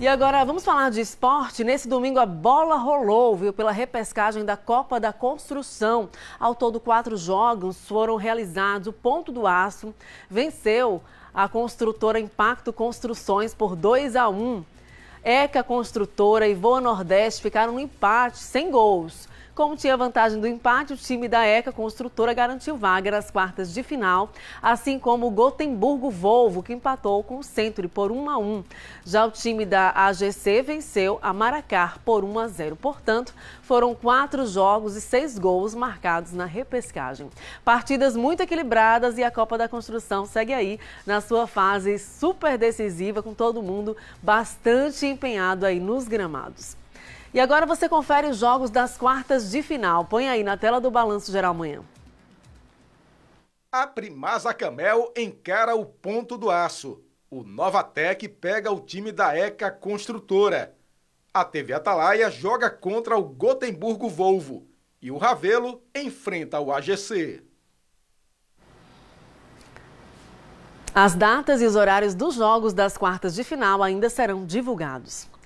E agora vamos falar de esporte. Nesse domingo a bola rolou, viu, pela repescagem da Copa da Construção. Ao todo, quatro jogos foram realizados. O Ponto do Aço venceu a construtora Impacto Construções por 2 a 1. Eca Construtora e Voa Nordeste ficaram no empate, sem gols. Como tinha vantagem do empate, o time da ECA Construtora garantiu vaga nas quartas de final, assim como o Gotemburgo Volvo, que empatou com o Century por 1 a 1. Já o time da AGC venceu a Maracar por 1 a 0. Portanto, foram quatro jogos e seis gols marcados na repescagem. Partidas muito equilibradas e a Copa da Construção segue aí na sua fase super decisiva, com todo mundo bastante empenhado aí nos gramados. E agora você confere os jogos das quartas de final. Põe aí na tela do Balanço Geral amanhã. A Primaza Camel encara o ponto do aço. O Novatec pega o time da ECA Construtora. A TV Atalaia joga contra o Gotemburgo Volvo. E o Ravelo enfrenta o AGC. As datas e os horários dos jogos das quartas de final ainda serão divulgados.